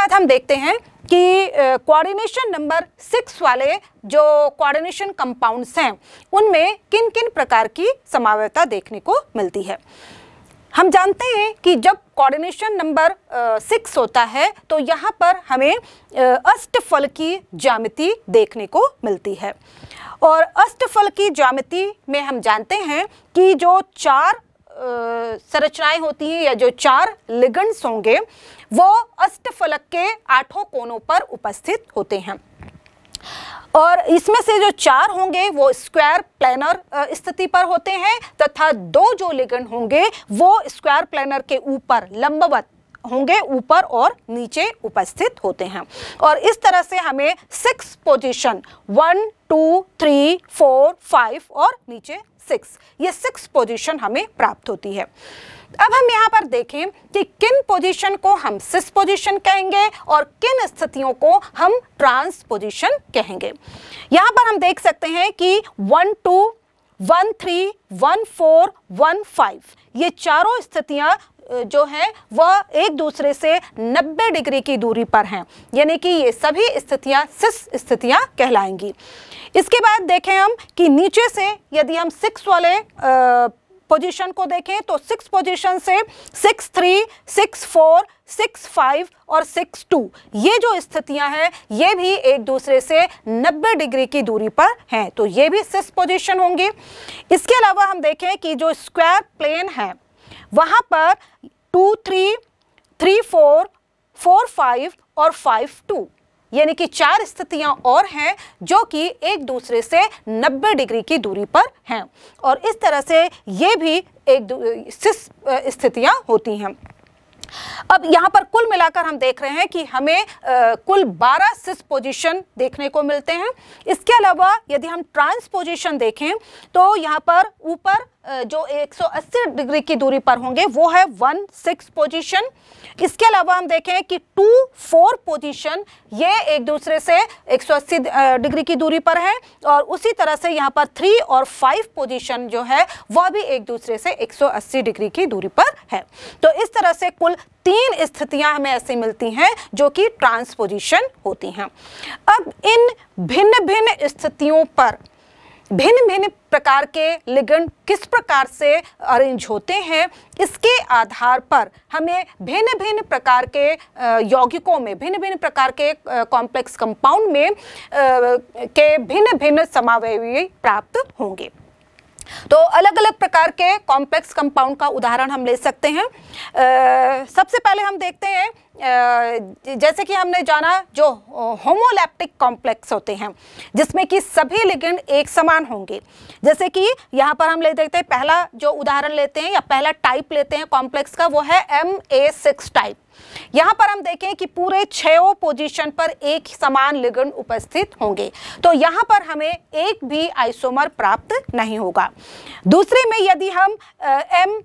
बाद हम देखते हैं कि कोऑर्डिनेशन नंबर सिक्स वाले जो कोऑर्डिनेशन कंपाउंड्स हैं उनमें किन किन प्रकार की समावयता देखने को मिलती है हम जानते हैं कि जब कोऑर्डिनेशन नंबर सिक्स होता है तो यहाँ पर हमें अष्टफल की ज्यामिति देखने को मिलती है और अष्टफल की ज्यामिति में हम जानते हैं कि जो चार संरचनाएं होती हैं या जो चार लिगंड्स होंगे वो अष्टफलक के आठों कोनों पर उपस्थित होते हैं और इसमें से जो चार होंगे वो स्क्वायर प्लानर स्थिति पर होते हैं तथा दो जो लिगंड होंगे वो स्क्वायर प्लानर के ऊपर लंबवत होंगे ऊपर और नीचे उपस्थित होते हैं और इस तरह से हमें six position one two three four five और नीचे सिक्स ये सिक्स पोजीशन हमें प्राप्त होती है अब हम यहाँ पर देखें कि किन पोजीशन को हम सिस पोजीशन कहेंगे और किन स्थितियों को हम ट्रांस पोजीशन कहेंगे यहाँ पर हम देख सकते हैं कि one two one three one four one five ये चारों स्थितियाँ जो हैं वह एक दूसरे से 90 डिग्री की दूरी पर हैं यानी कि ये सभी स्थितियाँ सिस स्थितियाँ कहलाएंगी इसके बाद देखें हम कि नीचे से यदि हम सिक्स वाले पोजीशन को देखें तो सिक्स पोजीशन से six three six four six five और सिक्स टू ये जो स्थितियां हैं ये भी एक दूसरे से नब्बे डिग्री की दूरी पर हैं तो ये भी सिक्स पोजीशन होंगी इसके अलावा हम देखें कि जो स्क्वायर प्लेन है वहाँ पर two three three four four five और फाइव टू यानी कि चार स्थितियां और हैं जो कि एक दूसरे से 90 डिग्री की दूरी पर हैं और इस तरह से ये भी एक स्थितियां होती हैं अब यहाँ पर कुल मिलाकर हम देख रहे हैं कि हमें आ, कुल 12 सिस पोजीशन देखने को मिलते हैं इसके अलावा यदि हम ट्रांस पोजीशन देखें तो यहाँ पर ऊपर जो 180 डिग्री की दूरी पर होंगे वो है वन सिक्स पोजिशन इसके अलावा हम देखें कि टू फोर पोजिशन ये एक दूसरे से 180 डिग्री की दूरी पर है और उसी तरह से यहाँ पर थ्री और फाइव पोजिशन जो है वह भी एक दूसरे से 180 डिग्री की दूरी पर है तो इस तरह से कुल तीन स्थितियां हमें ऐसी मिलती हैं जो कि ट्रांसपोजिशन होती हैं अब इन भिन्न भिन्न स्थितियों पर भिन्न भिन्न प्रकार के लिगन किस प्रकार से अरेंज होते हैं इसके आधार पर हमें भिन्न भिन्न प्रकार के यौगिकों में भिन्न भिन्न प्रकार के कॉम्प्लेक्स कंपाउंड में के भिन्न भिन्न समावयवी प्राप्त होंगे तो अलग अलग प्रकार के कॉम्प्लेक्स कंपाउंड का उदाहरण हम ले सकते हैं सबसे पहले हम देखते हैं जैसे कि हमने जाना जो होमोलैप्टिक कॉम्प्लेक्स होते हैं जिसमें कि सभी लिगेंड एक समान होंगे जैसे कि यहाँ पर हम ले देखते हैं पहला जो उदाहरण लेते हैं या पहला टाइप लेते हैं कॉम्प्लेक्स का वो है एम ए सिक्स टाइप यहाँ पर हम देखें कि पूरे छो पोजीशन पर एक समान लिगन उपस्थित होंगे तो यहाँ पर हमें एक भी आइसोमर प्राप्त नहीं होगा दूसरे में यदि हम M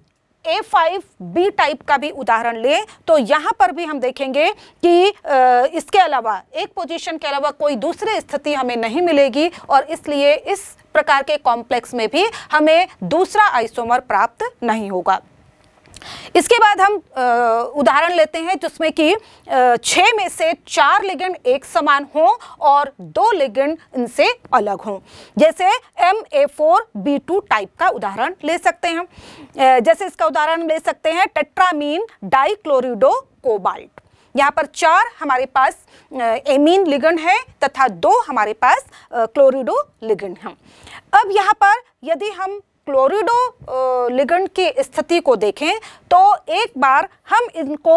A five B type का भी उदाहरण लें तो यहाँ पर भी हम देखेंगे कि इसके अलावा एक पोजीशन के अलावा कोई दूसरी स्थिति हमें नहीं मिलेगी और इसलिए इस प्रकार के कॉम्प्लेक्स में भी हमें दूसरा आइसोमर प्राप्त नहीं होगा इसके बाद हम उदाहरण लेते हैं जिसमें कि छः में से चार लिगेंड एक समान हों और दो लिगेंड इनसे अलग हों जैसे M A four B two type का उदाहरण ले सकते हैं जैसे इसका उदाहरण ले सकते हैं टेट्रामीन डाइक्लोरिडो कोबाल्ट यहाँ पर चार हमारे पास एमीन लिगन है तथा दो हमारे पास क्लोरिडो लिगन है अब यहाँ पर यदि हम क्लोरिडो लिगंड की स्थिति को देखें तो एक बार हम इनको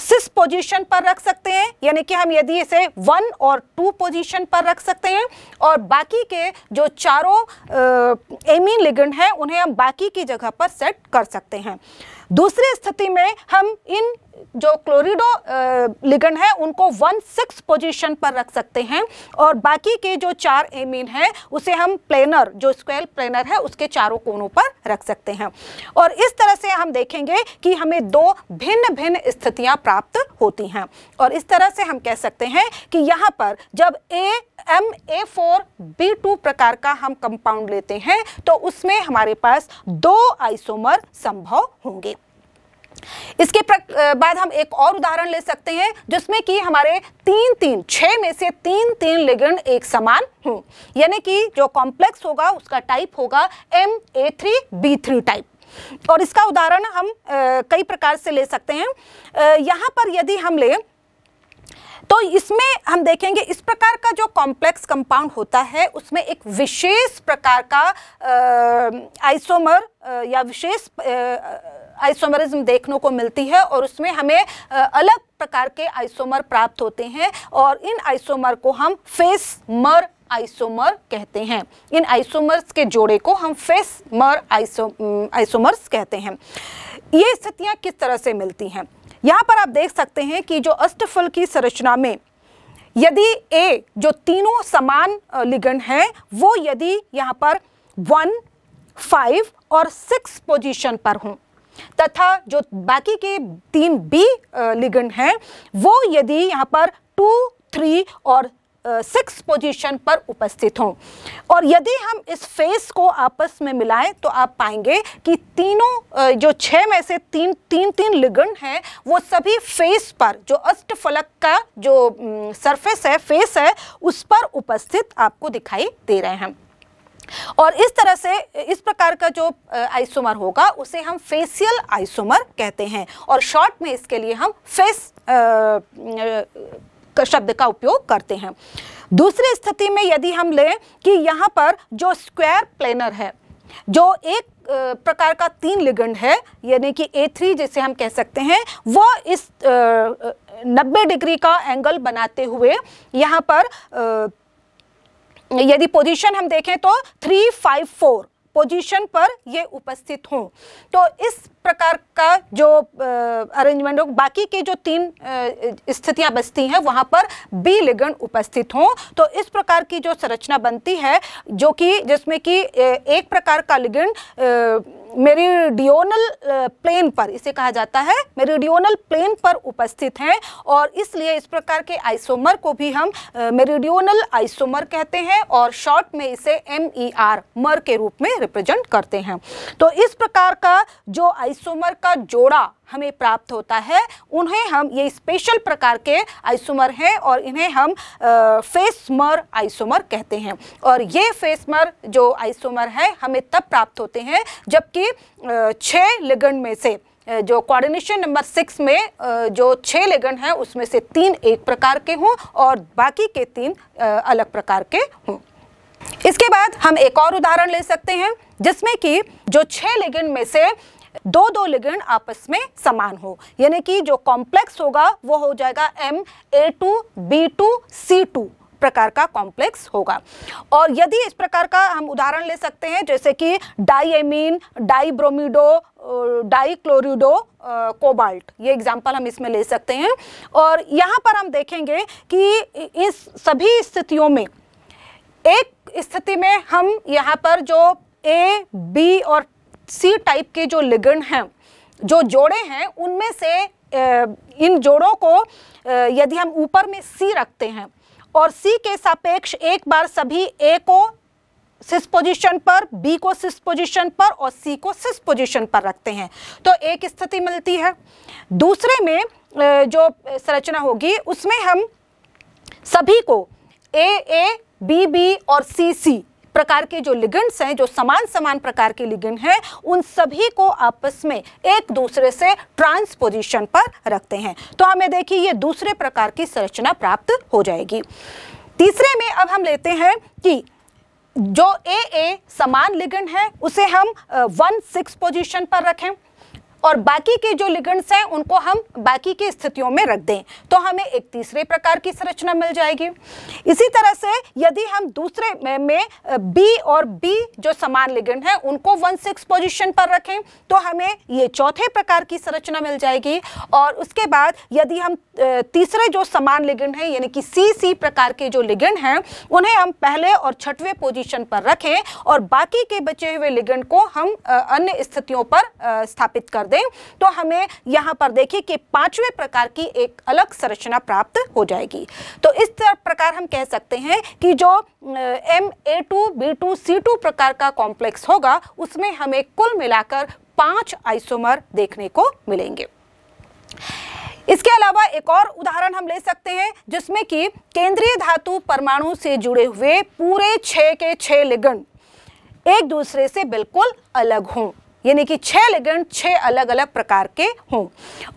सिस पोजीशन पर रख सकते हैं यानी कि हम यदि इसे वन और टू पोजीशन पर रख सकते हैं और बाकी के जो चारों एमीन लिगेंड हैं उन्हें हम बाकी की जगह पर सेट कर सकते हैं दूसरी स्थिति में हम इन जो क्लोरिडो लिगन है उनको वन सिक्स पोजिशन पर रख सकते हैं और बाकी के जो चार एमीन है उसे हम प्लेनर जो स्क्वेल प्लेनर है उसके चारों कोनों पर रख सकते हैं और इस तरह से हम देखेंगे कि हमें दो भिन्न भिन्न स्थितियां प्राप्त होती हैं और इस तरह से हम कह सकते हैं कि यहाँ पर जब A M A four B two प्रकार का हम कंपाउंड लेते हैं तो उसमें हमारे पास दो आइसोमर संभव होंगे इसके बाद हम एक और उदाहरण ले सकते हैं जिसमें कि हमारे तीन तीन छह में से तीन तीन लिगेंड एक समान हो यानी कि जो कॉम्प्लेक्स होगा उसका टाइप होगा M A three B three type और इसका उदाहरण हम आ, कई प्रकार से ले सकते हैं यहाँ पर यदि हम ले तो इसमें हम देखेंगे इस प्रकार का जो कॉम्प्लेक्स कंपाउंड होता है उसमें एक विशेष प्रकार का आइसोमर या विशेष आ, आइसोमरिज्म देखने को मिलती है और उसमें हमें अलग प्रकार के आइसोमर प्राप्त होते हैं और इन आइसोमर को हम फेस मर आइसोमर कहते हैं इन आइसोमर्स के जोड़े को हम फेस मर आइसो आइसोमर्स कहते हैं ये स्थितियाँ किस तरह से मिलती हैं यहाँ पर आप देख सकते हैं कि जो अष्टफल की संरचना में यदि ए जो तीनों समान लिगन हैं वो यदि यहाँ पर वन फाइव और सिक्स पोजीशन पर हों तथा जो बाकी के तीन बी लिगेंड हैं वो यदि यहाँ पर टू थ्री और सिक्स पोजीशन पर उपस्थित हों और यदि हम इस फेस को आपस में मिलाएं तो आप पाएंगे कि तीनों जो छः में से तीन तीन तीन लिगंड हैं वो सभी फेस पर जो अष्ट फलक का जो सरफेस है फेस है उस पर उपस्थित आपको दिखाई दे रहे हैं और इस तरह से इस प्रकार का जो आइसोमर होगा उसे हम फेसियल आइसोमर कहते हैं और शॉर्ट में इसके लिए हम फेस शब्द का उपयोग करते हैं दूसरी स्थिति में यदि हम लें कि यहाँ पर जो स्क्वायर प्लेनर है जो एक प्रकार का तीन लिगंड है यानी कि ए थ्री जिसे हम कह सकते हैं वो इस नब्बे डिग्री का एंगल बनाते हुए यहाँ पर यदि पोजीशन हम देखें तो थ्री फाइव फोर पोजीशन पर ये उपस्थित हों तो इस प्रकार का जो अरेंजमेंट हो बाकी के जो तीन स्थितियां बसती हैं वहां पर बी लिगन उपस्थित हों तो इस प्रकार की जो संरचना बनती है जो कि जिसमें कि एक प्रकार का लिगन मेरिडियोनल प्लेन पर इसे कहा जाता है मेरिडियोनल प्लेन पर उपस्थित हैं और इसलिए इस प्रकार के आइसोमर को भी हम मेरिडियोनल आइसोमर कहते हैं और शॉर्ट में इसे एम ई आर मर के रूप में रिप्रेजेंट करते हैं तो इस प्रकार का जो आई आइसोमर का जोड़ा हमें प्राप्त होता है उन्हें हम ये स्पेशल प्रकार के आइसोमर हैं और इन्हें हम फेसमर आइसोमर कहते हैं और ये फेसमर जो आइसोमर है हमें तब प्राप्त होते हैं जबकि छः लेगंड में से जो कोऑर्डिनेशन नंबर सिक्स में जो छः लेगन हैं उसमें से तीन एक प्रकार के हों और बाकी के तीन अलग प्रकार के हों इसके बाद हम एक और उदाहरण ले सकते हैं जिसमें कि जो छः लेगन में से दो दो लिगेंड आपस में समान हो यानी कि जो कॉम्प्लेक्स होगा वो हो जाएगा M A two B two C two प्रकार का कॉम्प्लेक्स होगा और यदि इस प्रकार का हम उदाहरण ले सकते हैं जैसे कि डाईमीन डाईब्रोमिडो डाईक्लोरिडो कोबाल्ट ये एग्जाम्पल हम इसमें ले सकते हैं और यहाँ पर हम देखेंगे कि इस सभी स्थितियों में एक स्थिति में हम यहाँ पर जो ए बी और सी टाइप के जो लिगन हैं जो जोड़े हैं उनमें से इन जोड़ों को यदि हम ऊपर में सी रखते हैं और सी के सापेक्ष एक बार सभी ए को सिस पोजीशन पर बी को सिस पोजीशन पर और सी को सिस पोजीशन पर रखते हैं तो एक स्थिति मिलती है दूसरे में जो संरचना होगी उसमें हम सभी को ए ए बी बी और सी सी प्रकार के जो लिगेंड्स हैं जो समान समान प्रकार के लिगेंड हैं उन सभी को आपस में एक दूसरे से ट्रांसपोजिशन पर रखते हैं तो हमें देखिए ये दूसरे प्रकार की संरचना प्राप्त हो जाएगी तीसरे में अब हम लेते हैं कि जो ए ए समान लिगेंड है उसे हम वन सिक्स पोजिशन पर रखें और बाकी के जो लिगेंड्स हैं उनको हम बाकी की स्थितियों में रख दें तो हमें एक तीसरे प्रकार की संरचना मिल जाएगी इसी तरह से यदि हम दूसरे में, में बी और बी जो समान लिगेंड हैं उनको वन सिक्स पोजिशन पर रखें तो हमें ये चौथे प्रकार की संरचना मिल जाएगी और उसके बाद यदि हम तीसरे जो समान लिगेंड हैं यानी कि सी सी प्रकार के जो लिगेंड हैं उन्हें हम पहले और छठवें पोजिशन पर रखें और बाकी के बचे हुए लिगेंड को हम अन्य स्थितियों पर स्थापित कर दें तो हमें यहां पर देखिए कि पांचवें प्रकार की एक अलग संरचना प्राप्त हो जाएगी तो इस प्रकार हम कह सकते हैं कि जो M A two B two C two प्रकार का कॉम्प्लेक्स होगा उसमें हमें कुल मिलाकर पांच आइसोमर देखने को मिलेंगे इसके अलावा एक और उदाहरण हम ले सकते हैं जिसमें कि केंद्रीय धातु परमाणु से जुड़े हुए पूरे छः के छः लिगंड एक दूसरे से बिल्कुल अलग हों यानी कि छह लिगेंड छह अलग अलग प्रकार के हों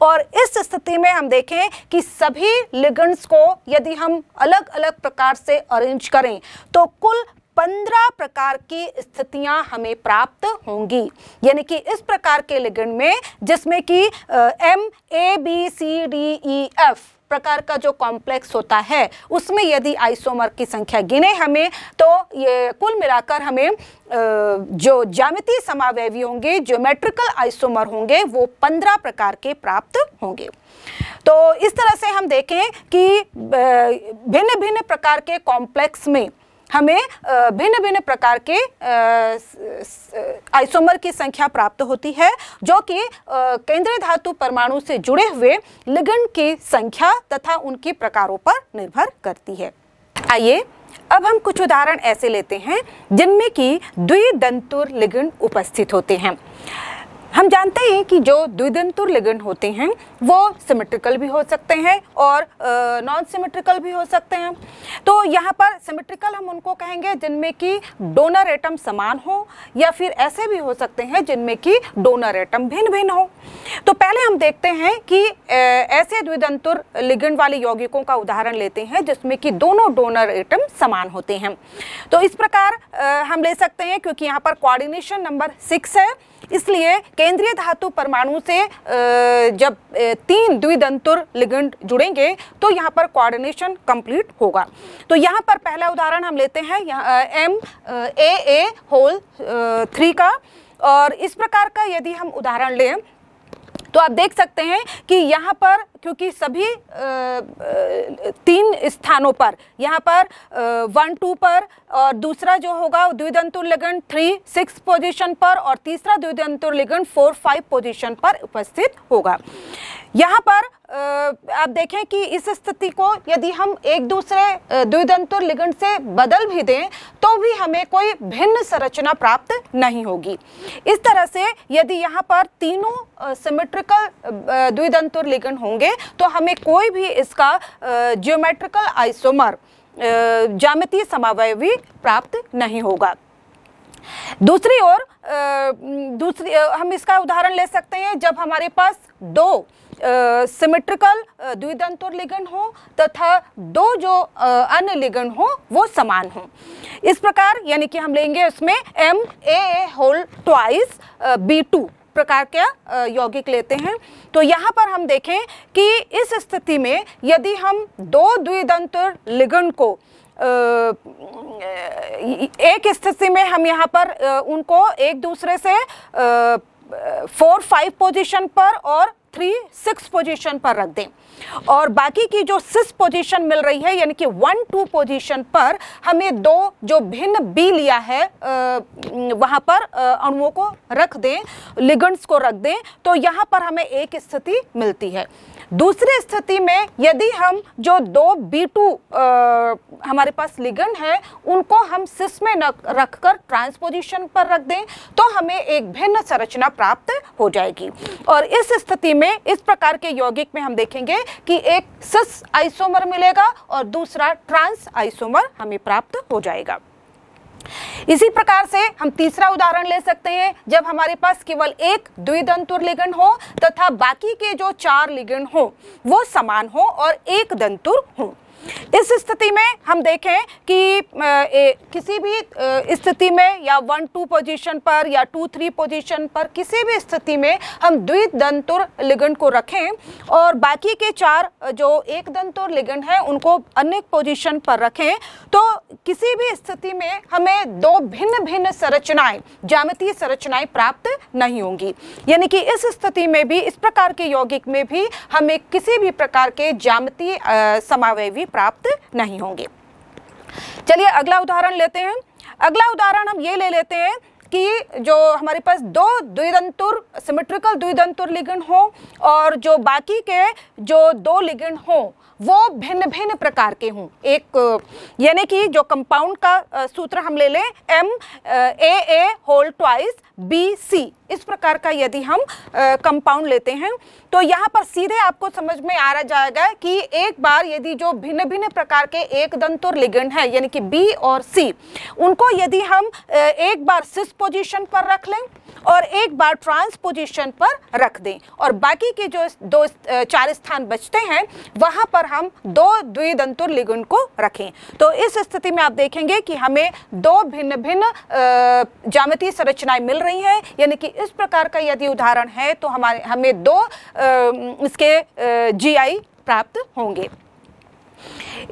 और इस स्थिति में हम देखें कि सभी लिगेंड्स को यदि हम अलग अलग प्रकार से अरेंज करें तो कुल पंद्रह प्रकार की स्थितियां हमें प्राप्त होंगी यानी कि इस प्रकार के लिगेंड में जिसमें कि M A B C D E F प्रकार का जो कॉम्प्लेक्स होता है उसमें यदि आइसोमर की संख्या गिने हमें तो ये कुल मिलाकर हमें जो जामितीय समावयवी होंगे ज्योमेट्रिकल आइसोमर होंगे वो पंद्रह प्रकार के प्राप्त होंगे तो इस तरह से हम देखें कि भिन्न भिन्न प्रकार के कॉम्प्लेक्स में हमें भिन्न भिन्न प्रकार के आइसोमर की संख्या प्राप्त होती है जो कि केंद्रीय धातु परमाणु से जुड़े हुए लिगन की संख्या तथा उनके प्रकारों पर निर्भर करती है आइए अब हम कुछ उदाहरण ऐसे लेते हैं जिनमें कि द्विदंतुर लिगन उपस्थित होते हैं हम जानते हैं कि जो द्विदंतुर लिगेंड होते हैं वो सिमेट्रिकल भी हो सकते हैं और नॉन सिमेट्रिकल भी हो सकते हैं तो यहाँ पर सिमेट्रिकल हम उनको कहेंगे जिनमें कि डोनर एटम समान हो या फिर ऐसे भी हो सकते हैं जिनमें कि डोनर एटम भिन्न भिन्न हो तो पहले हम देखते हैं कि ऐसे द्विदंतुर लिगेंड वाले यौगिकों का उदाहरण लेते हैं जिसमें कि दोनों डोनर एटम समान होते हैं तो इस प्रकार हम ले सकते हैं क्योंकि यहाँ पर कोऑर्डिनेशन नंबर सिक्स है इसलिए केंद्रीय धातु परमाणु से जब तीन द्विदंतुर लिगेंड जुड़ेंगे तो यहाँ पर कोऑर्डिनेशन कंप्लीट होगा तो यहाँ पर पहला उदाहरण हम लेते हैं M A A whole three का और इस प्रकार का यदि हम उदाहरण लें तो आप देख सकते हैं कि यहाँ पर क्योंकि सभी तीन स्थानों पर यहाँ पर वन टू पर और दूसरा जो होगा द्विदंतु लिगन थ्री सिक्स पोजीशन पर और तीसरा द्विदंतु लिगन फोर फाइव पोजीशन पर उपस्थित होगा यहाँ पर आप देखें कि इस स्थिति को यदि हम एक दूसरे द्विदंतुर लिगंड से बदल भी दें तो भी हमें कोई भिन्न संरचना प्राप्त नहीं होगी इस तरह से यदि यहाँ पर तीनों सिमेट्रिकल द्विदंतुर लिगंड होंगे तो हमें कोई भी इसका जियोमेट्रिकल आइसोमर जामती समावयवी प्राप्त नहीं होगा दूसरी ओर दूसरी हम इसका उदाहरण ले सकते हैं जब हमारे पास दो सिमेट्रिकल द्विदंतुर लिगन हो तथा दो जो अन्य लिगन हो वो समान हो इस प्रकार यानी कि हम लेंगे उसमें M A whole twice B two प्रकार के यौगिक लेते हैं तो यहाँ पर हम देखें कि इस स्थिति में यदि हम दो द्विदंत लिगन को एक स्थिति में हम यहाँ पर उनको एक दूसरे से फोर फाइव पोजीशन पर और थ्री सिक्स पोजीशन पर रख दें और बाकी की जो सिस पोजीशन मिल रही है यानी कि वन टू पोजीशन पर हमें दो जो भिन्न बी लिया है वहाँ पर अणुओं को रख दें लिगंड्स को रख दें तो यहाँ पर हमें एक स्थिति मिलती है दूसरी स्थिति में यदि हम जो दो बी टू हमारे पास लिगन है उनको हम सिस में रख कर ट्रांसपोजिशन पर रख दें तो हमें एक भिन्न संरचना प्राप्त हो जाएगी और इस स्थिति में इस प्रकार के यौगिक में हम देखेंगे कि एक सिस आइसोमर मिलेगा और दूसरा ट्रांस आइसोमर हमें प्राप्त हो जाएगा इसी प्रकार से हम तीसरा उदाहरण ले सकते हैं जब हमारे पास केवल एक द्विदंतुर लिगंड हो तथा बाकी के जो चार लिगंड हो वो समान हो और एक दंतुर हो इस स्थिति में हम देखें कि ए, किसी भी स्थिति में या वन टू पोजीशन पर या टू थ्री पोजीशन पर किसी भी स्थिति में हम द्वित दंतुर लिगंड को रखें और बाकी के चार जो एक दंतुर लिगंड हैं उनको अनेक पोजीशन पर रखें तो किसी भी स्थिति में हमें दो भिन्न भिन्न संरचनाएं जामितीय संरचनाएं प्राप्त नहीं होंगी यानी कि इस स्थिति में भी इस प्रकार के यौगिक में भी हमें किसी भी प्रकार के जामतीय समावयवी प्राप्त नहीं होंगे चलिए अगला उदाहरण लेते हैं अगला उदाहरण हम ये ले लेते हैं कि जो हमारे पास दो द्विदंतुर सिमेट्रिकल द्विदंतुर लिगन हो और जो बाकी के जो दो लिगन हो वो भिन्न भिन्न प्रकार के हों एक यानी कि जो कंपाउंड का सूत्र हम ले लें M A A whole twice B C इस प्रकार का यदि हम कंपाउंड लेते हैं तो यहाँ पर सीधे आपको समझ में आ रहा जाएगा कि एक बार यदि जो भिन्न भिन्न प्रकार के एक और लिगेंड है यानी कि बी और सी उनको यदि हम एक बार सिस पोजीशन पर रख लें और एक बार ट्रांस पोजीशन पर रख दें और बाकी के जो दो चार स्थान बचते हैं वहाँ पर हम दो द्विदंतुर लिगुंड को रखें तो इस स्थिति में आप देखेंगे कि हमें दो भिन्न भिन्न जामती संरचनाएं मिल रही हैं यानी कि इस प्रकार का यदि उदाहरण है तो हमारे हमें दो आ, इसके जीआई प्राप्त होंगे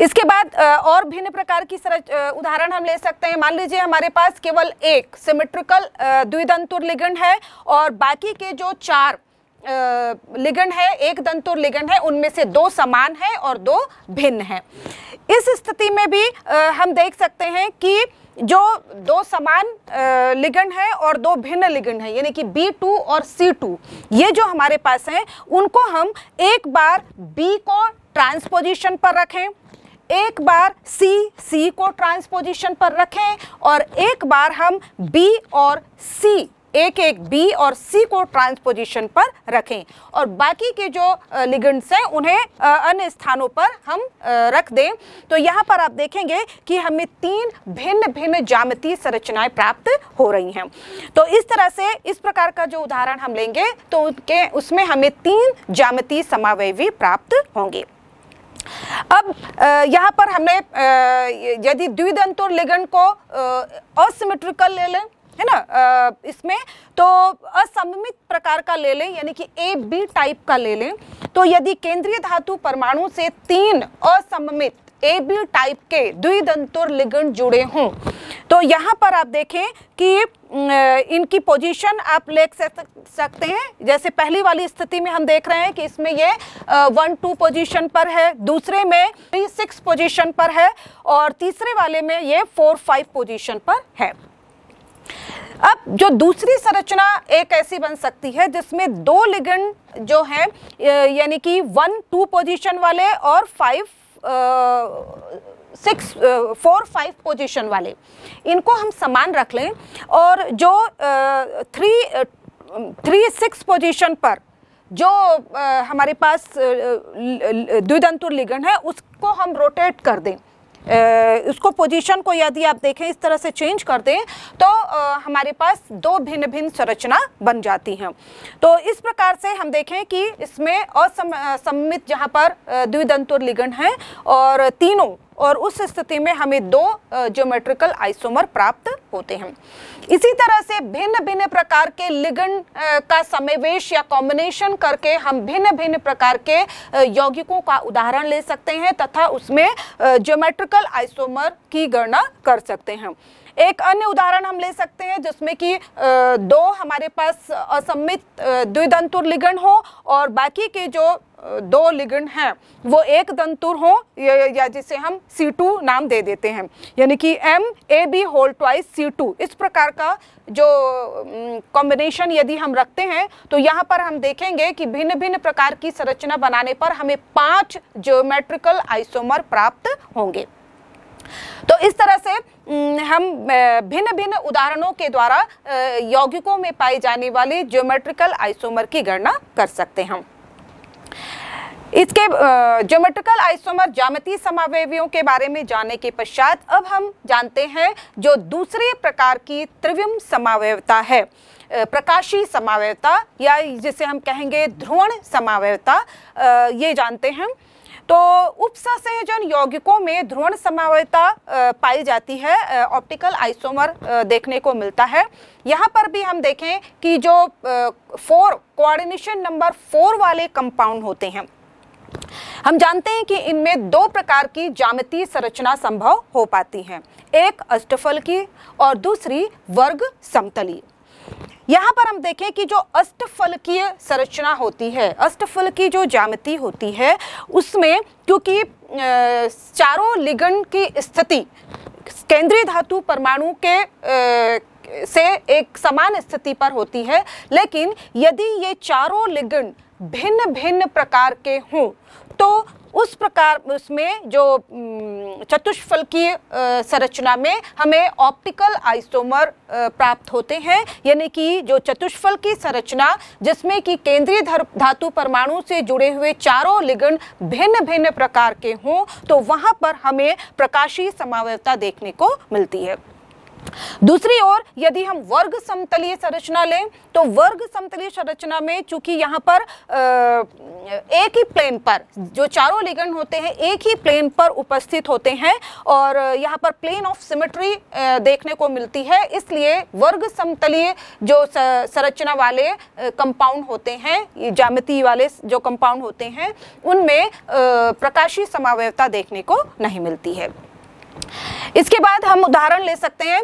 इसके बाद और भिन्न प्रकार की उदाहरण हम ले सकते हैं मान लीजिए हमारे पास केवल एक सिमेट्रिकल द्विदंतुर लिगंड है और बाकी के जो चार लिगंड है एक दंतुर लिगंड है उनमें से दो समान है और दो भिन्न है इस स्थिति में भी हम देख सकते हैं कि जो दो समान लिगंड है और दो भिन्न लिगंड है यानी कि B2 और C2 ये जो हमारे पास हैं उनको हम एक बार B को ट्रांसपोजिशन पर रखें एक बार C C को ट्रांसपोजिशन पर रखें और एक बार हम B और C एक एक बी और सी को ट्रांसपोजिशन पर रखें और बाकी के जो लिगेंड्स हैं उन्हें अन्य स्थानों पर हम रख दें तो यहाँ पर आप देखेंगे कि हमें तीन भिन्न भिन्न जामती संरचनाएं प्राप्त हो रही हैं तो इस तरह से इस प्रकार का जो उदाहरण हम लेंगे तो उनके उसमें हमें तीन जामती समावय भी प्राप्त होंगे अब यहाँ पर हमने यदि द्विदंतुर लिगंड को असिमेट्रिकल ले लें है ना इसमें तो असममित प्रकार का ले लें यानी कि ए बी टाइप का ले लें तो यदि केंद्रीय धातु परमाणु से तीन असममित ए बी टाइप के द्विदंतुर लिगंड जुड़े हों तो यहाँ पर आप देखें कि इनकी पोजीशन आप ले सकते हैं जैसे पहली वाली स्थिति में हम देख रहे हैं कि इसमें ये वन टू पोजीशन पर है दूसरे में थ्री सिक्स पोजीशन पर है और तीसरे वाले में ये फोर फाइव पोजीशन पर है अब जो दूसरी संरचना एक ऐसी बन सकती है जिसमें दो लिगेंड जो हैं यानी कि वन टू पोजीशन वाले और five six four five position वाले इनको हम समान रख लें और जो थ्री थ्री सिक्स पोजीशन पर जो आ, हमारे पास द्विदंतुर लिगन है उसको हम रोटेट कर दें उसको पोजीशन को यदि आप देखें इस तरह से चेंज कर दें तो हमारे पास दो भिन्न भिन्न संरचना बन जाती हैं तो इस प्रकार से हम देखें कि इसमें असम सम्मित जहाँ पर द्विदंतुर लिगन हैं और तीनों और उस स्थिति में हमें दो ज्योमेट्रिकल आइसोमर प्राप्त होते हैं इसी तरह से भिन्न भिन्न प्रकार के लिगन का समावेश या कॉम्बिनेशन करके हम भिन्न भिन्न प्रकार के यौगिकों का उदाहरण ले सकते हैं तथा उसमें ज्योमेट्रिकल आइसोमर की गणना कर सकते हैं एक अन्य उदाहरण हम ले सकते हैं जिसमें कि दो हमारे पास असम्मित द्विदंतुर लिगण हो और बाकी के जो दो लिगण हैं वो एक दंतुर हो या जिसे हम C2 नाम दे देते हैं यानी कि M A B whole twice C2 इस प्रकार का जो कॉम्बिनेशन यदि हम रखते हैं तो यहाँ पर हम देखेंगे कि भिन्न भिन्न प्रकार की संरचना बनाने पर हमें पांच ज्योमेट्रिकल आइसोमर प्राप्त होंगे तो इस तरह से हम भिन्न भिन्न उदाहरणों के द्वारा यौगिकों में पाए जाने वाले ज्योमेट्रिकल आइसोमर की गणना कर सकते हैं इसके ज्योमेट्रिकल आइसोमर जामती समावयवियों के बारे में जानने के पश्चात अब हम जानते हैं जो दूसरे प्रकार की त्रिव्यम समावयवता है प्रकाशी समावयवता या जिसे हम कहेंगे ध्रुवण समावयवता ये जानते हैं तो उपसंयोजन यौगिकों में ध्रुवण समावयता पाई जाती है ऑप्टिकल आइसोमर देखने को मिलता है यहाँ पर भी हम देखें कि जो फोर कोऑर्डिनेशन नंबर फोर वाले कंपाउंड होते हैं हम जानते हैं कि इनमें दो प्रकार की जामती संरचना संभव हो पाती है एक अष्टफल की और दूसरी वर्ग समतली यहाँ पर हम देखें कि जो अष्टफलकीय संरचना होती है अष्टफल की जो जामती होती है उसमें क्योंकि चारों लिगन की स्थिति केंद्रीय धातु परमाणु के आ, से एक समान स्थिति पर होती है लेकिन यदि ये चारों लिगन भिन्न भिन्न प्रकार के हों तो उस प्रकार उसमें जो चतुष्फल की संरचना में हमें ऑप्टिकल आइसोमर प्राप्त होते हैं यानी कि जो चतुष्फल की संरचना जिसमें कि केंद्रीय धातु परमाणु से जुड़े हुए चारों लिगन भिन्न भिन्न प्रकार के हों तो वहाँ पर हमें प्रकाशीय समावयता देखने को मिलती है दूसरी ओर यदि हम वर्ग समतलीय संरचना लें तो वर्ग समतलीय संरचना में चूंकि यहाँ पर एक ही प्लेन पर जो चारों लिगन होते हैं एक ही प्लेन पर उपस्थित होते हैं और यहाँ पर प्लेन ऑफ सिमेट्री देखने को मिलती है इसलिए वर्ग समतलीय जो संरचना वाले कंपाउंड होते हैं जामिति वाले जो कंपाउंड होते हैं उनमें प्रकाशीय समावयता देखने को नहीं मिलती है इसके बाद हम उदाहरण ले सकते हैं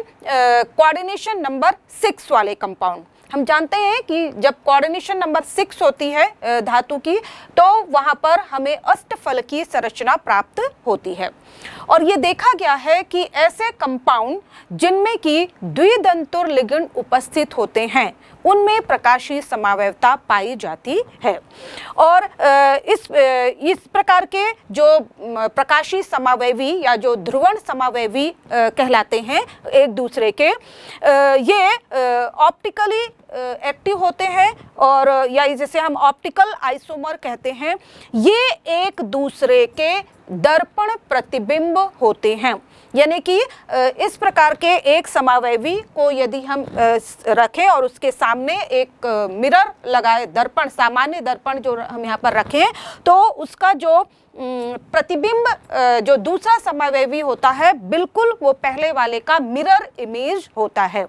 कोऑर्डिनेशन नंबर सिक्स वाले कंपाउंड हम जानते हैं कि जब कोऑर्डिनेशन नंबर सिक्स होती है धातु की तो वहाँ पर हमें अष्टफल की संरचना प्राप्त होती है और ये देखा गया है कि ऐसे कंपाउंड जिनमें कि द्विदंतुर लिगंड उपस्थित होते हैं उनमें प्रकाशीय समावयता पाई जाती है और इस इस प्रकार के जो प्रकाशीय समावयवी या जो ध्रुवण समावयवी कहलाते हैं एक दूसरे के ये ऑप्टिकली एक्टिव होते हैं और या जैसे हम ऑप्टिकल आइसोमर कहते हैं ये एक दूसरे के दर्पण प्रतिबिंब होते हैं यानी कि इस प्रकार के एक समावयवी को यदि हम रखें और उसके सामने एक मिरर लगाए दर्पण सामान्य दर्पण जो हम यहाँ पर रखें तो उसका जो प्रतिबिंब जो दूसरा समावयवी होता है बिल्कुल वो पहले वाले का मिरर इमेज होता है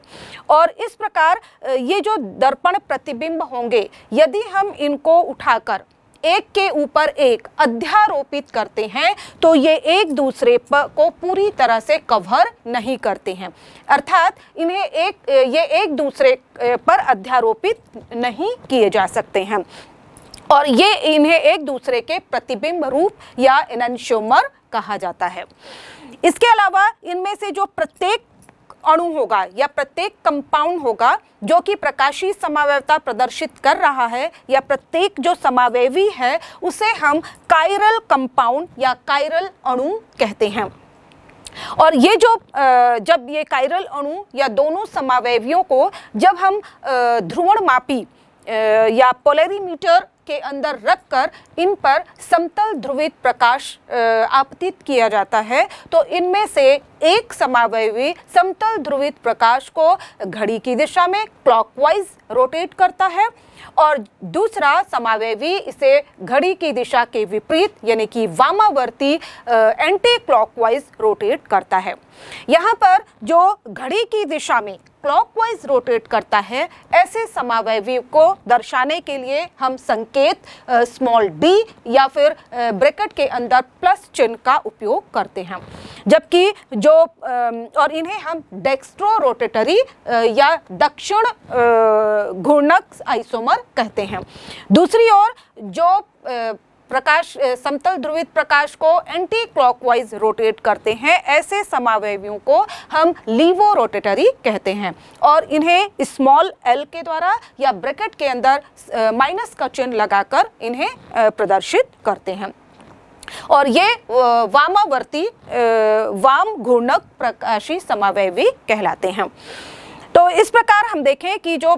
और इस प्रकार ये जो दर्पण प्रतिबिंब होंगे यदि हम इनको उठाकर एक के ऊपर एक अध्यारोपित करते हैं तो ये एक दूसरे को पूरी तरह से कवर नहीं करते हैं अर्थात इन्हें एक ये एक दूसरे पर अध्यारोपित नहीं किए जा सकते हैं और ये इन्हें एक दूसरे के प्रतिबिंब रूप या इनशोमर कहा जाता है इसके अलावा इनमें से जो प्रत्येक अणु होगा या प्रत्येक कंपाउंड होगा जो कि प्रकाशीय समावयता प्रदर्शित कर रहा है या प्रत्येक जो समावयवी है उसे हम कायरल कंपाउंड या कायरल अणु कहते हैं और ये जो जब ये कायरल अणु या दोनों समावयवियों को जब हम ध्रुवण मापी या पोलरीमीटर के अंदर रखकर इन पर समतल ध्रुवित प्रकाश आपतित किया जाता है तो इनमें से एक समावयवी समतल ध्रुवित प्रकाश को घड़ी की दिशा में क्लॉकवाइज रोटेट करता है और दूसरा समावयवी इसे घड़ी की दिशा के विपरीत यानी कि वामावर्ती एंटी क्लॉकवाइज रोटेट करता है यहाँ पर जो घड़ी की दिशा में क्लॉकवाइज रोटेट करता है ऐसे समावयवी को दर्शाने के लिए हम संकेत स्मॉल डी या फिर ब्रैकेट के अंदर प्लस चिन्ह का उपयोग करते हैं जबकि जो और इन्हें हम डेक्स्ट्रो रोटेटरी या दक्षिण घूर्णक आइसोमर कहते हैं दूसरी ओर जो प्रकाश समतल ध्रुवित प्रकाश को एंटी क्लॉकवाइज रोटेट करते हैं ऐसे समावयवियों को हम लीवो रोटेटरी कहते हैं और इन्हें स्मॉल एल के द्वारा या ब्रैकेट के अंदर माइनस का चिन्ह लगाकर इन्हें प्रदर्शित करते हैं और ये वामावर्ती वाम घूर्णक प्रकाशी समावयवी कहलाते हैं तो इस प्रकार हम देखें कि जो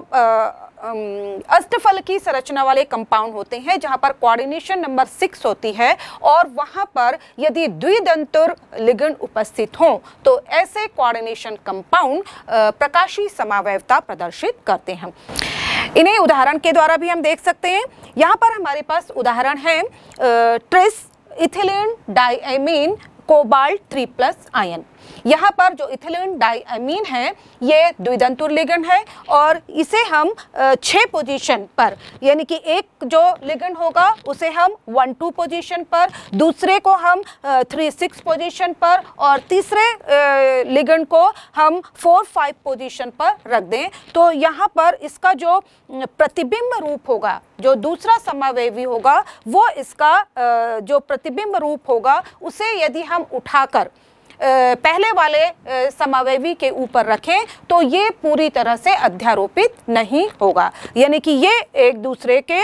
अष्टफल की संरचना वाले कंपाउंड होते हैं जहाँ पर कोऑर्डिनेशन नंबर सिक्स होती है और वहाँ पर यदि द्विदंतुर लिगन उपस्थित हों तो ऐसे कोऑर्डिनेशन कंपाउंड प्रकाशी समावयवता प्रदर्शित करते हैं इन्हें उदाहरण के द्वारा भी हम देख सकते हैं यहाँ पर हमारे पास उदाहरण है tris ethylene diamine cobalt three plus ion यहाँ पर जो इथिलीन डाईमीन है ये द्विदंतुर लिगन है और इसे हम छः पोजीशन पर यानी कि एक जो लिगन होगा उसे हम वन टू पोजीशन पर दूसरे को हम थ्री सिक्स पोजीशन पर और तीसरे लिगन को हम फोर फाइव पोजीशन पर रख दें तो यहाँ पर इसका जो प्रतिबिंब रूप होगा जो दूसरा समावेवी होगा वो इसका जो प्रतिबिंब रूप होगा उसे यदि हम उठाकर पहले वाले समावेवी के ऊपर रखें तो ये पूरी तरह से अध्यारोपित नहीं होगा यानी कि ये एक दूसरे के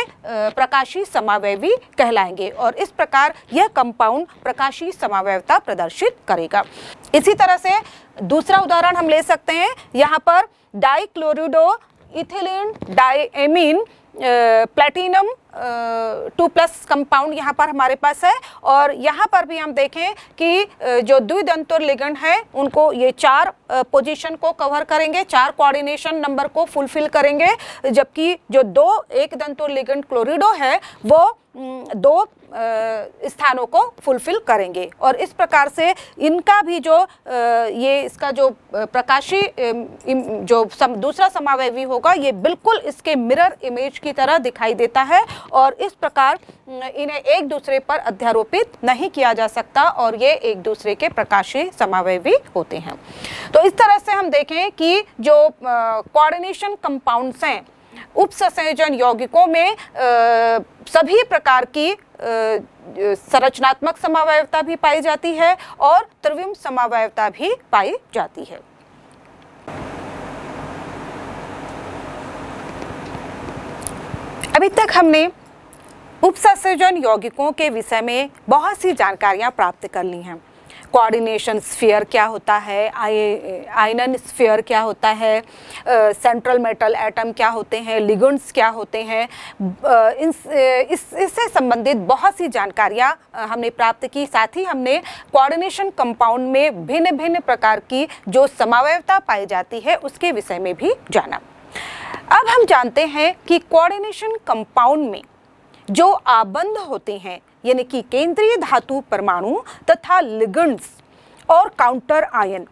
प्रकाशी समावेवी कहलाएंगे और इस प्रकार यह कंपाउंड प्रकाशी समावयवता प्रदर्शित करेगा इसी तरह से दूसरा उदाहरण हम ले सकते हैं यहाँ पर dichlorido ethylene diamine platinum two plus compound यहाँ पर हमारे पास है और यहाँ पर भी हम देखें कि जो द्विदंतुर लिगंड है उनको ये चार पोजीशन को कवर करेंगे चार कोऑर्डिनेशन नंबर को फुलफिल करेंगे जबकि जो दो एक दंतुर लिगंड क्लोरिडो है वो दो स्थानों को फुलफिल करेंगे और इस प्रकार से इनका भी जो ये इसका जो प्रकाशी जो सम, दूसरा समावयवी होगा ये बिल्कुल इसके मिरर इमेज की तरह दिखाई देता है और इस प्रकार इन्हें एक दूसरे पर अध्यारोपित नहीं किया जा सकता और ये एक दूसरे के प्रकाशीय समावय भी होते हैं तो इस तरह से हम देखें कि जो कोऑर्डिनेशन कंपाउंड्स हैं उपसंयोजन यौगिकों में आ, सभी प्रकार की संरचनात्मक समावयवता भी पाई जाती है और त्रिविम समावयवता भी पाई जाती है अभी तक हमने उपसंयोजन यौगिकों के विषय में बहुत सी जानकारियाँ प्राप्त कर ली हैं कोऑर्डिनेशन स्फीयर क्या होता है आई आइनन स्फीयर क्या होता है सेंट्रल मेटल एटम क्या होते हैं लिगुंड्स क्या होते हैं इससे इस इससे संबंधित बहुत सी जानकारियाँ हमने प्राप्त की साथ ही हमने कोऑर्डिनेशन कंपाउंड में भिन्न भिन्न प्रकार की जो समावयता पाई जाती है उसके विषय में भी जाना अब हम जानते हैं कि कोऑर्डिनेशन कंपाउंड में जो आबंध होते हैं यानी कि केंद्रीय धातु परमाणु तथा लिगंड्स और काउंटर आयन